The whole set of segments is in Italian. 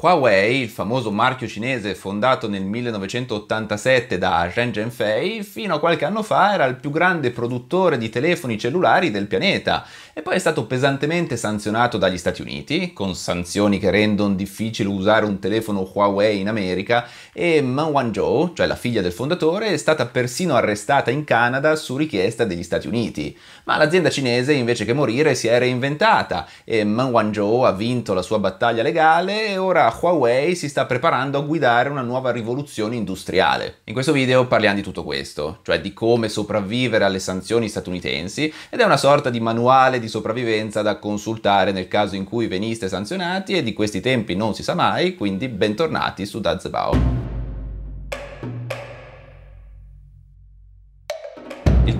Huawei, il famoso marchio cinese fondato nel 1987 da Zheng Zhenfei, fino a qualche anno fa era il più grande produttore di telefoni cellulari del pianeta e poi è stato pesantemente sanzionato dagli Stati Uniti, con sanzioni che rendono difficile usare un telefono Huawei in America e Ma Wanzhou, cioè la figlia del fondatore, è stata persino arrestata in Canada su richiesta degli Stati Uniti. Ma l'azienda cinese invece che morire si è reinventata e Ma Wanzhou ha vinto la sua battaglia legale e ora Huawei si sta preparando a guidare una nuova rivoluzione industriale. In questo video parliamo di tutto questo, cioè di come sopravvivere alle sanzioni statunitensi ed è una sorta di manuale di sopravvivenza da consultare nel caso in cui veniste sanzionati e di questi tempi non si sa mai, quindi bentornati su Dazebao.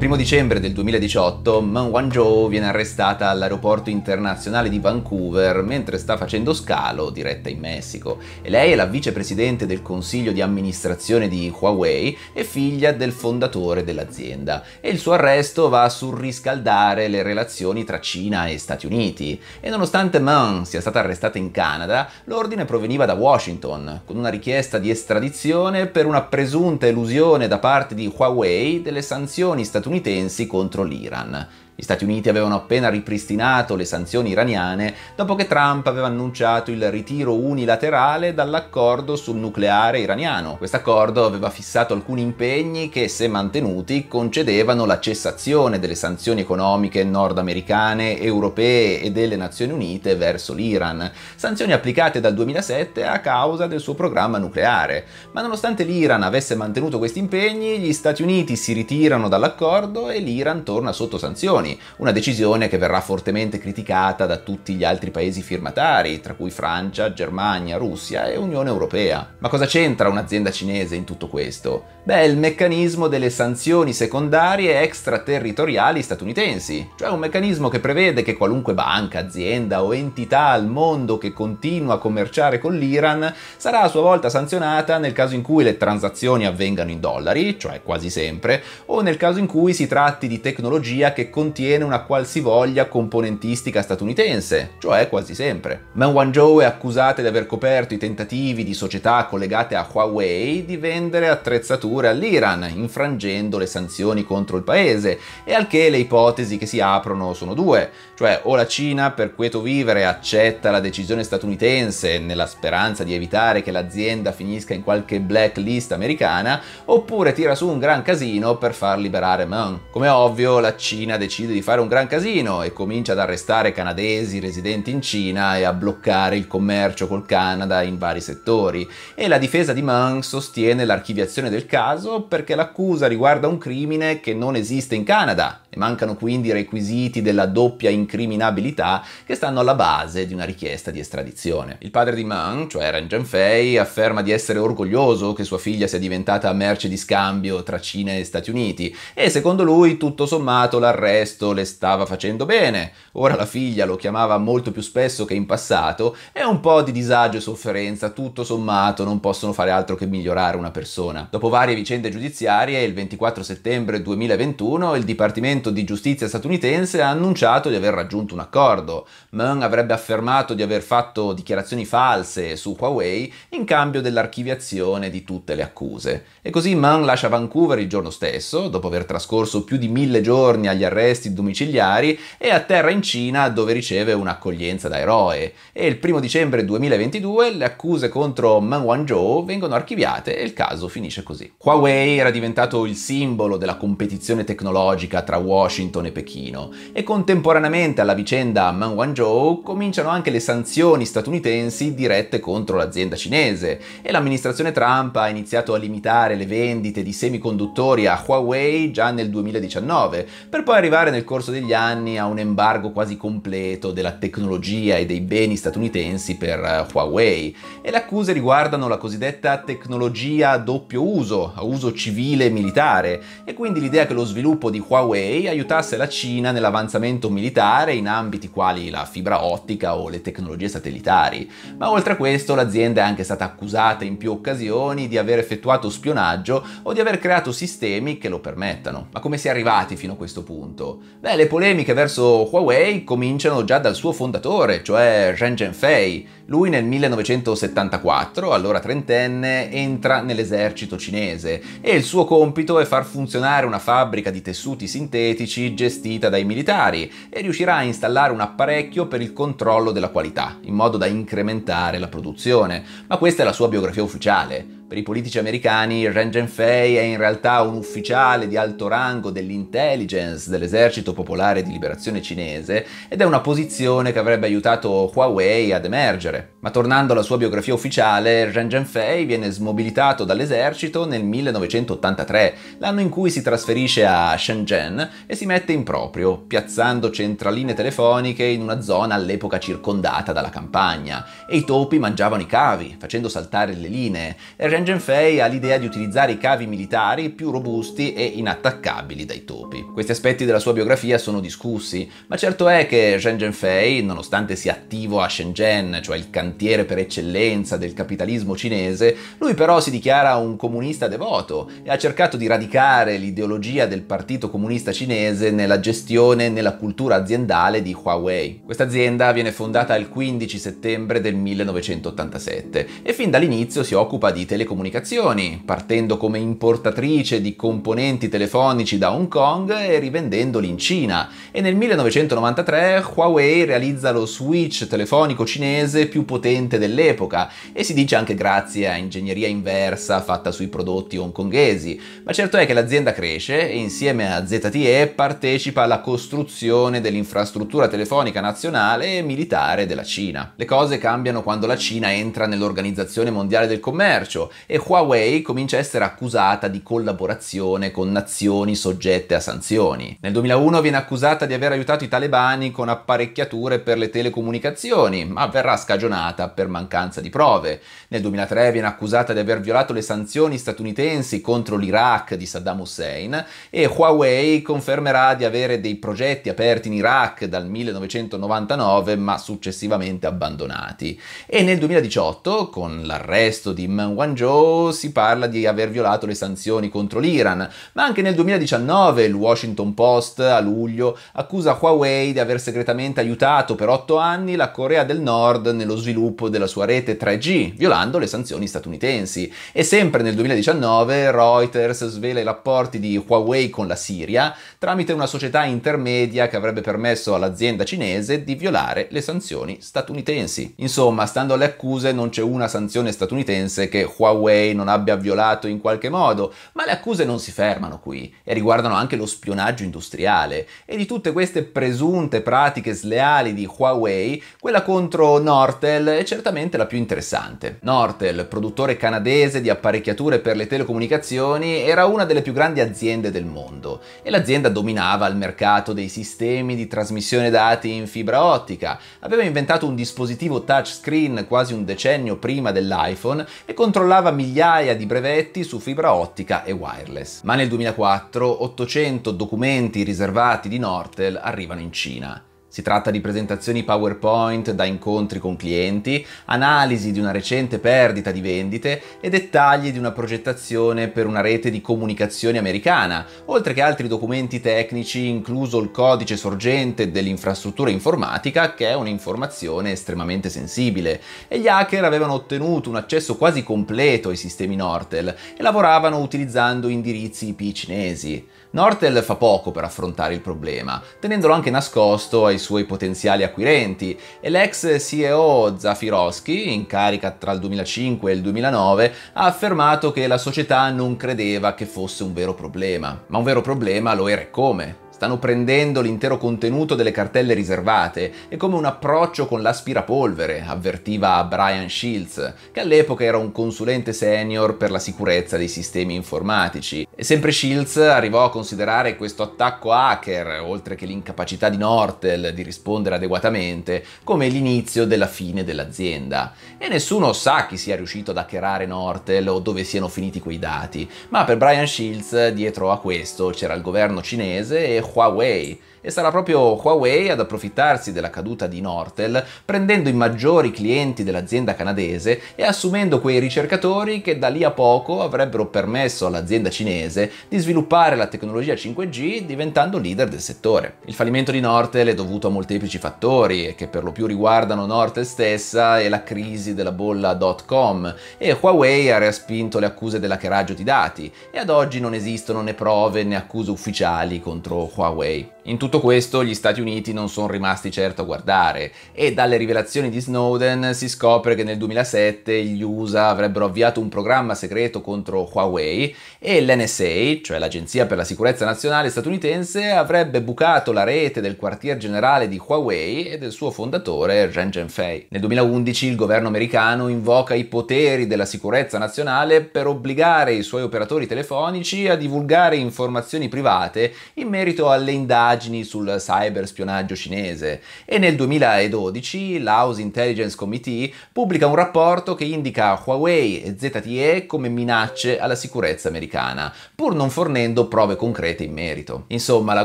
Il 1 dicembre del 2018 Man Wanzhou viene arrestata all'aeroporto internazionale di Vancouver mentre sta facendo scalo diretta in Messico e lei è la vicepresidente del consiglio di amministrazione di Huawei e figlia del fondatore dell'azienda e il suo arresto va a surriscaldare le relazioni tra Cina e Stati Uniti e nonostante Man sia stata arrestata in Canada l'ordine proveniva da Washington con una richiesta di estradizione per una presunta elusione da parte di Huawei delle sanzioni statunitensi statunitensi contro l'Iran. Gli Stati Uniti avevano appena ripristinato le sanzioni iraniane dopo che Trump aveva annunciato il ritiro unilaterale dall'accordo sul nucleare iraniano. Quest'accordo aveva fissato alcuni impegni che, se mantenuti, concedevano la cessazione delle sanzioni economiche nordamericane, europee e delle Nazioni Unite verso l'Iran, sanzioni applicate dal 2007 a causa del suo programma nucleare. Ma nonostante l'Iran avesse mantenuto questi impegni, gli Stati Uniti si ritirano dall'accordo e l'Iran torna sotto sanzioni sanzioni, una decisione che verrà fortemente criticata da tutti gli altri paesi firmatari, tra cui Francia, Germania, Russia e Unione Europea. Ma cosa c'entra un'azienda cinese in tutto questo? Beh, il meccanismo delle sanzioni secondarie extraterritoriali statunitensi, cioè un meccanismo che prevede che qualunque banca, azienda o entità al mondo che continua a commerciare con l'Iran sarà a sua volta sanzionata nel caso in cui le transazioni avvengano in dollari, cioè quasi sempre, o nel caso in cui si tratti di tecnologia che contiene una qualsivoglia componentistica statunitense, cioè quasi sempre. Ma Wanzhou è accusata di aver coperto i tentativi di società collegate a Huawei di vendere attrezzature pure all'Iran, infrangendo le sanzioni contro il paese, e al che le ipotesi che si aprono sono due, cioè o la Cina per quieto vivere accetta la decisione statunitense nella speranza di evitare che l'azienda finisca in qualche blacklist americana, oppure tira su un gran casino per far liberare Man. Come ovvio la Cina decide di fare un gran casino e comincia ad arrestare canadesi residenti in Cina e a bloccare il commercio col Canada in vari settori, e la difesa di Man sostiene l'archiviazione del caso caso perché l'accusa riguarda un crimine che non esiste in Canada mancano quindi i requisiti della doppia incriminabilità che stanno alla base di una richiesta di estradizione. Il padre di Meng, cioè Ren Zhengfei, afferma di essere orgoglioso che sua figlia sia diventata merce di scambio tra Cina e Stati Uniti e secondo lui tutto sommato l'arresto le stava facendo bene. Ora la figlia lo chiamava molto più spesso che in passato e un po' di disagio e sofferenza tutto sommato non possono fare altro che migliorare una persona. Dopo varie vicende giudiziarie, il 24 settembre 2021 il Dipartimento Dipartimento di Giustizia statunitense ha annunciato di aver raggiunto un accordo. Meng avrebbe affermato di aver fatto dichiarazioni false su Huawei in cambio dell'archiviazione di tutte le accuse. E così Meng lascia Vancouver il giorno stesso, dopo aver trascorso più di mille giorni agli arresti domiciliari, e atterra in Cina dove riceve un'accoglienza da eroe. E il 1 dicembre 2022 le accuse contro Meng Wanzhou vengono archiviate e il caso finisce così. Huawei era diventato il simbolo della competizione tecnologica tra Washington e Pechino. E contemporaneamente alla vicenda Man Wanzhou cominciano anche le sanzioni statunitensi dirette contro l'azienda cinese e l'amministrazione Trump ha iniziato a limitare le vendite di semiconduttori a Huawei già nel 2019, per poi arrivare nel corso degli anni a un embargo quasi completo della tecnologia e dei beni statunitensi per eh, Huawei. E le accuse riguardano la cosiddetta tecnologia a doppio uso, a uso civile e militare, e quindi l'idea che lo sviluppo di Huawei Bay aiutasse la Cina nell'avanzamento militare in ambiti quali la fibra ottica o le tecnologie satellitari, ma oltre a questo l'azienda è anche stata accusata in più occasioni di aver effettuato spionaggio o di aver creato sistemi che lo permettano. Ma come si è arrivati fino a questo punto? Beh, le polemiche verso Huawei cominciano già dal suo fondatore, cioè Zhen Zhenfei. Lui nel 1974, allora trentenne, entra nell'esercito cinese e il suo compito è far funzionare una fabbrica di tessuti sintetici sintetici gestita dai militari e riuscirà a installare un apparecchio per il controllo della qualità, in modo da incrementare la produzione. Ma questa è la sua biografia ufficiale. Per i politici americani Ren Genfei è in realtà un ufficiale di alto rango dell'intelligence dell'esercito popolare di liberazione cinese ed è una posizione che avrebbe aiutato Huawei ad emergere. Ma tornando alla sua biografia ufficiale, Ren Genfei viene smobilitato dall'esercito nel 1983, l'anno in cui si trasferisce a Shenzhen e si mette in proprio, piazzando centraline telefoniche in una zona all'epoca circondata dalla campagna. E i topi mangiavano i cavi, facendo saltare le linee. E Ren Chen ha l'idea di utilizzare i cavi militari più robusti e inattaccabili dai topi. Questi aspetti della sua biografia sono discussi, ma certo è che Chen nonostante sia attivo a Shenzhen, cioè il cantiere per eccellenza del capitalismo cinese, lui però si dichiara un comunista devoto e ha cercato di radicare l'ideologia del Partito Comunista Cinese nella gestione e nella cultura aziendale di Huawei. Questa azienda viene fondata il 15 settembre del 1987 e fin dall'inizio si occupa di telecomunicazioni telecomunicazioni, partendo come importatrice di componenti telefonici da Hong Kong e rivendendoli in Cina. E nel 1993 Huawei realizza lo switch telefonico cinese più potente dell'epoca e si dice anche grazie a ingegneria inversa fatta sui prodotti hongkongesi. Ma certo è che l'azienda cresce e insieme a ZTE partecipa alla costruzione dell'infrastruttura telefonica nazionale e militare della Cina. Le cose cambiano quando la Cina entra nell'Organizzazione Mondiale del Commercio e Huawei comincia a essere accusata di collaborazione con nazioni soggette a sanzioni. Nel 2001 viene accusata di aver aiutato i talebani con apparecchiature per le telecomunicazioni, ma verrà scagionata per mancanza di prove. Nel 2003 viene accusata di aver violato le sanzioni statunitensi contro l'Iraq di Saddam Hussein e Huawei confermerà di avere dei progetti aperti in Iraq dal 1999 ma successivamente abbandonati. E nel 2018, con l'arresto di Man Wanzhou, o si parla di aver violato le sanzioni contro l'Iran, ma anche nel 2019 il Washington Post a luglio accusa Huawei di aver segretamente aiutato per otto anni la Corea del Nord nello sviluppo della sua rete 3G, violando le sanzioni statunitensi. E sempre nel 2019 Reuters svela i rapporti di Huawei con la Siria tramite una società intermedia che avrebbe permesso all'azienda cinese di violare le sanzioni statunitensi. Insomma, stando alle accuse non c'è una sanzione statunitense che Huawei Huawei non abbia violato in qualche modo, ma le accuse non si fermano qui e riguardano anche lo spionaggio industriale e di tutte queste presunte pratiche sleali di Huawei, quella contro Nortel è certamente la più interessante. Nortel, produttore canadese di apparecchiature per le telecomunicazioni, era una delle più grandi aziende del mondo e l'azienda dominava il mercato dei sistemi di trasmissione dati in fibra ottica, aveva inventato un dispositivo touchscreen quasi un decennio prima dell'iPhone e controllava pubblicava migliaia di brevetti su fibra ottica e wireless. Ma nel 2004 800 documenti riservati di Nortel arrivano in Cina si tratta di presentazioni PowerPoint da incontri con clienti, analisi di una recente perdita di vendite e dettagli di una progettazione per una rete di comunicazione americana, oltre che altri documenti tecnici, incluso il codice sorgente dell'infrastruttura informatica, che è un'informazione estremamente sensibile. E gli hacker avevano ottenuto un accesso quasi completo ai sistemi Nortel e lavoravano utilizzando indirizzi IP cinesi. Nortel fa poco per affrontare il problema, tenendolo anche nascosto ai suoi potenziali acquirenti e l'ex CEO Zafirovsky, in carica tra il 2005 e il 2009, ha affermato che la società non credeva che fosse un vero problema. Ma un vero problema lo era e come? Stanno prendendo l'intero contenuto delle cartelle riservate, è come un approccio con l'aspirapolvere, avvertiva Brian Shields, che all'epoca era un consulente senior per la sicurezza dei sistemi informatici. E sempre Shields arrivò a considerare questo attacco hacker, oltre che l'incapacità di Nortel di rispondere adeguatamente, come l'inizio della fine dell'azienda. E nessuno sa chi sia riuscito ad hackerare Nortel o dove siano finiti quei dati, ma per Brian Shields dietro a questo c'era il governo cinese e Huawei e sarà proprio Huawei ad approfittarsi della caduta di Nortel, prendendo i maggiori clienti dell'azienda canadese e assumendo quei ricercatori che da lì a poco avrebbero permesso all'azienda cinese di sviluppare la tecnologia 5G diventando leader del settore. Il fallimento di Nortel è dovuto a molteplici fattori che per lo più riguardano Nortel stessa e la crisi della bolla dot-com e Huawei ha respinto le accuse dell'accheraggio di dati e ad oggi non esistono né prove né accuse ufficiali contro Huawei. In tutto questo gli Stati Uniti non sono rimasti certo a guardare e dalle rivelazioni di Snowden si scopre che nel 2007 gli USA avrebbero avviato un programma segreto contro Huawei e l'NSA, cioè l'Agenzia per la Sicurezza Nazionale statunitense, avrebbe bucato la rete del quartier generale di Huawei e del suo fondatore Zhen Zhenfei. Nel 2011 il governo americano invoca i poteri della sicurezza nazionale per obbligare i suoi operatori telefonici a divulgare informazioni private in merito alle indagini sul cyberspionaggio cinese e nel 2012 l'House Intelligence Committee pubblica un rapporto che indica Huawei e ZTE come minacce alla sicurezza americana, pur non fornendo prove concrete in merito. Insomma, la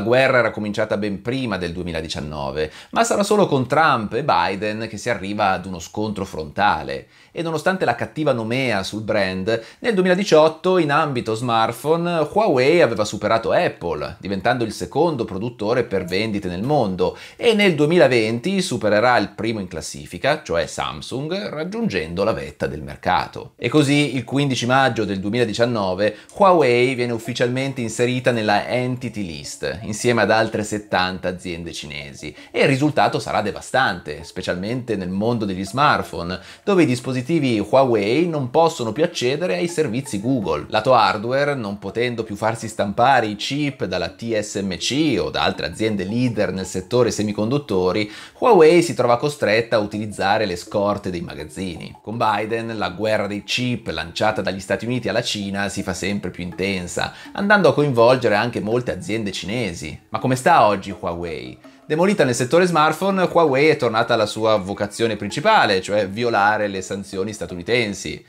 guerra era cominciata ben prima del 2019, ma sarà solo con Trump e Biden che si arriva ad uno scontro frontale. E nonostante la cattiva nomea sul brand, nel 2018 in ambito smartphone Huawei aveva superato Apple, diventando il secondo secondo produttore per vendite nel mondo e nel 2020 supererà il primo in classifica, cioè Samsung, raggiungendo la vetta del mercato. E così il 15 maggio del 2019 Huawei viene ufficialmente inserita nella Entity List insieme ad altre 70 aziende cinesi e il risultato sarà devastante, specialmente nel mondo degli smartphone, dove i dispositivi Huawei non possono più accedere ai servizi Google. Lato hardware, non potendo più farsi stampare i chip dalla TSMC, TSMC o da altre aziende leader nel settore semiconduttori, Huawei si trova costretta a utilizzare le scorte dei magazzini. Con Biden la guerra dei chip lanciata dagli Stati Uniti alla Cina si fa sempre più intensa, andando a coinvolgere anche molte aziende cinesi. Ma come sta oggi Huawei? Demolita nel settore smartphone, Huawei è tornata alla sua vocazione principale, cioè violare le sanzioni statunitensi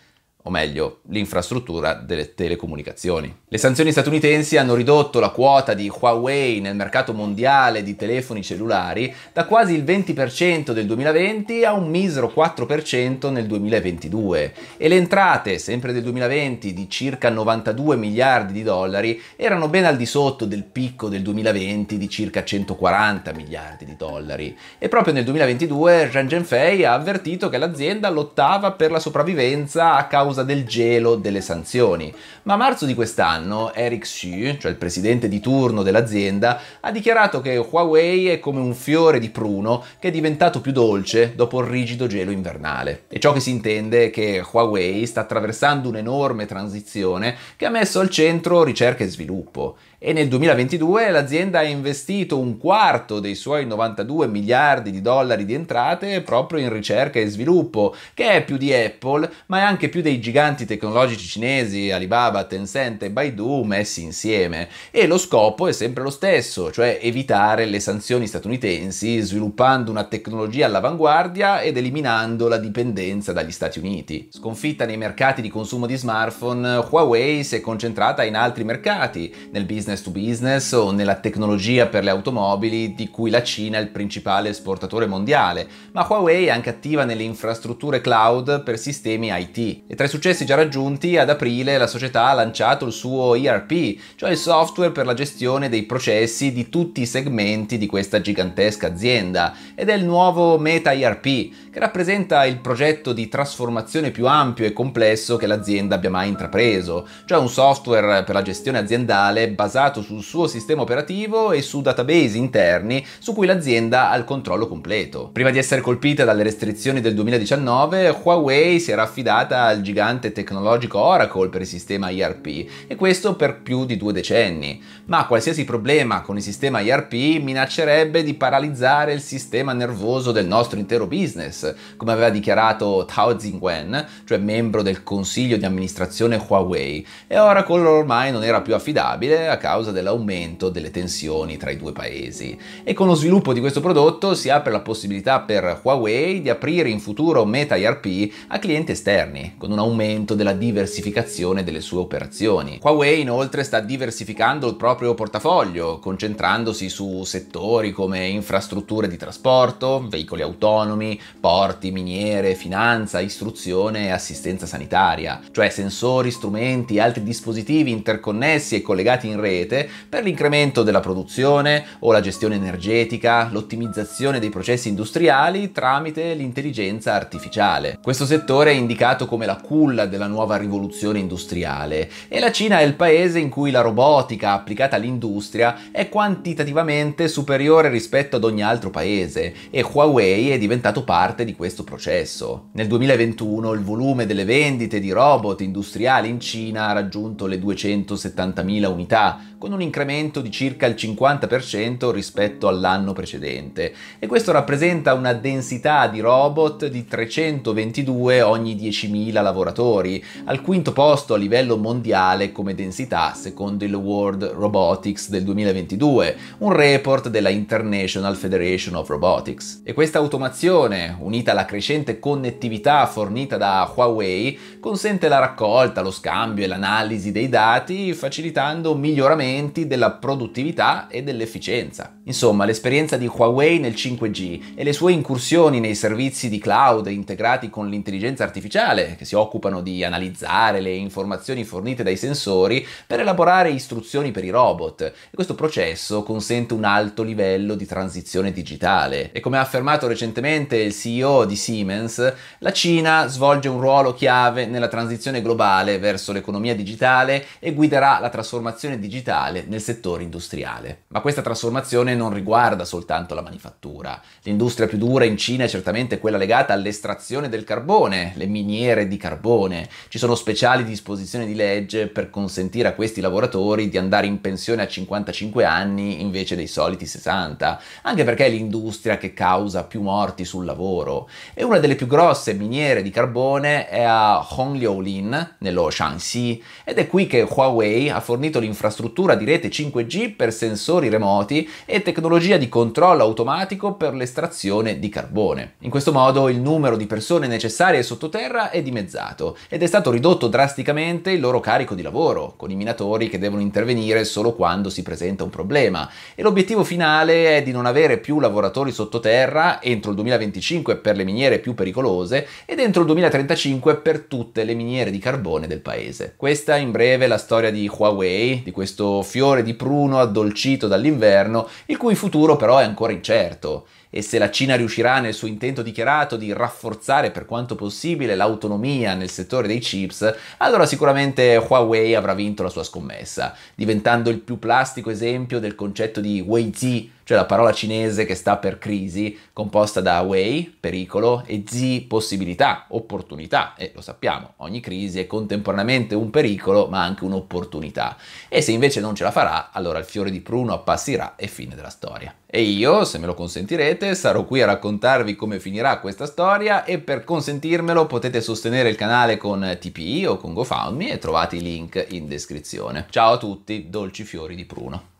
o meglio, l'infrastruttura delle telecomunicazioni. Le sanzioni statunitensi hanno ridotto la quota di Huawei nel mercato mondiale di telefoni cellulari da quasi il 20% del 2020 a un misero 4% nel 2022 e le entrate, sempre del 2020, di circa 92 miliardi di dollari erano ben al di sotto del picco del 2020 di circa 140 miliardi di dollari. E proprio nel 2022 Zhang Zhenfei ha avvertito che l'azienda lottava per la sopravvivenza a causa causa del gelo delle sanzioni. Ma a marzo di quest'anno Eric Xu, cioè il presidente di turno dell'azienda, ha dichiarato che Huawei è come un fiore di pruno che è diventato più dolce dopo il rigido gelo invernale. E ciò che si intende è che Huawei sta attraversando un'enorme transizione che ha messo al centro ricerca e sviluppo e nel 2022 l'azienda ha investito un quarto dei suoi 92 miliardi di dollari di entrate proprio in ricerca e sviluppo, che è più di Apple, ma è anche più dei giganti tecnologici cinesi Alibaba, Tencent e Baidu messi insieme. E lo scopo è sempre lo stesso, cioè evitare le sanzioni statunitensi sviluppando una tecnologia all'avanguardia ed eliminando la dipendenza dagli Stati Uniti. Sconfitta nei mercati di consumo di smartphone, Huawei si è concentrata in altri mercati, nel business business to business o nella tecnologia per le automobili di cui la Cina è il principale esportatore mondiale, ma Huawei è anche attiva nelle infrastrutture cloud per sistemi IT. E tra i successi già raggiunti, ad aprile la società ha lanciato il suo ERP, cioè il software per la gestione dei processi di tutti i segmenti di questa gigantesca azienda, ed è il nuovo Meta ERP, che rappresenta il progetto di trasformazione più ampio e complesso che l'azienda abbia mai intrapreso, cioè un software per la gestione aziendale basato basato sul suo sistema operativo e su database interni su cui l'azienda ha il controllo completo. Prima di essere colpita dalle restrizioni del 2019, Huawei si era affidata al gigante tecnologico Oracle per il sistema ERP e questo per più di due decenni, ma qualsiasi problema con il sistema ERP minaccerebbe di paralizzare il sistema nervoso del nostro intero business, come aveva dichiarato Tao Zingwen, cioè membro del consiglio di amministrazione Huawei, e Oracle ormai non era più affidabile a causa dell'aumento delle tensioni tra i due paesi. E con lo sviluppo di questo prodotto si apre la possibilità per Huawei di aprire in futuro Meta IRP a clienti esterni, con un aumento della diversificazione delle sue operazioni. Huawei inoltre sta diversificando il proprio portafoglio, concentrandosi su settori come infrastrutture di trasporto, veicoli autonomi, porti, miniere, finanza, istruzione e assistenza sanitaria, cioè sensori, strumenti e altri dispositivi interconnessi e collegati in rete rete per l'incremento della produzione o la gestione energetica, l'ottimizzazione dei processi industriali tramite l'intelligenza artificiale. Questo settore è indicato come la culla della nuova rivoluzione industriale e la Cina è il paese in cui la robotica applicata all'industria è quantitativamente superiore rispetto ad ogni altro paese e Huawei è diventato parte di questo processo. Nel 2021 il volume delle vendite di robot industriali in Cina ha raggiunto le 270.000 unità con un incremento di circa il 50% rispetto all'anno precedente e questo rappresenta una densità di robot di 322 ogni 10.000 lavoratori, al quinto posto a livello mondiale come densità secondo il World Robotics del 2022, un report della International Federation of Robotics. E questa automazione, unita alla crescente connettività fornita da Huawei, consente la raccolta, lo scambio e l'analisi dei dati, facilitando un miglioramento miglioramenti della produttività e dell'efficienza. Insomma, l'esperienza di Huawei nel 5G e le sue incursioni nei servizi di cloud integrati con l'intelligenza artificiale, che si occupano di analizzare le informazioni fornite dai sensori per elaborare istruzioni per i robot. E questo processo consente un alto livello di transizione digitale. E come ha affermato recentemente il CEO di Siemens, la Cina svolge un ruolo chiave nella transizione globale verso l'economia digitale e guiderà la trasformazione digitale digitale nel settore industriale. Ma questa trasformazione non riguarda soltanto la manifattura. L'industria più dura in Cina è certamente quella legata all'estrazione del carbone, le miniere di carbone. Ci sono speciali disposizioni di legge per consentire a questi lavoratori di andare in pensione a 55 anni invece dei soliti 60, anche perché è l'industria che causa più morti sul lavoro. E una delle più grosse miniere di carbone è a Hongliaolin, nello Shaanxi, ed è qui che Huawei ha fornito l'infrastruttura struttura di rete 5G per sensori remoti e tecnologia di controllo automatico per l'estrazione di carbone. In questo modo il numero di persone necessarie sottoterra è dimezzato ed è stato ridotto drasticamente il loro carico di lavoro, con i minatori che devono intervenire solo quando si presenta un problema. E l'obiettivo finale è di non avere più lavoratori sottoterra entro il 2025 per le miniere più pericolose ed entro il 2035 per tutte le miniere di carbone del paese. Questa in breve è la storia di Huawei, di questo questo fiore di pruno addolcito dall'inverno, il cui futuro però è ancora incerto e se la Cina riuscirà nel suo intento dichiarato di rafforzare per quanto possibile l'autonomia nel settore dei chips, allora sicuramente Huawei avrà vinto la sua scommessa, diventando il più plastico esempio del concetto di Weizi, cioè la parola cinese che sta per crisi, composta da Wei, pericolo, e Zi, possibilità, opportunità. E lo sappiamo, ogni crisi è contemporaneamente un pericolo, ma anche un'opportunità. E se invece non ce la farà, allora il fiore di pruno appassirà e fine della storia. E io, se me lo consentirete, sarò qui a raccontarvi come finirà questa storia e per consentirmelo potete sostenere il canale con TPI o con GoFundMe e trovate i link in descrizione. Ciao a tutti, dolci fiori di pruno.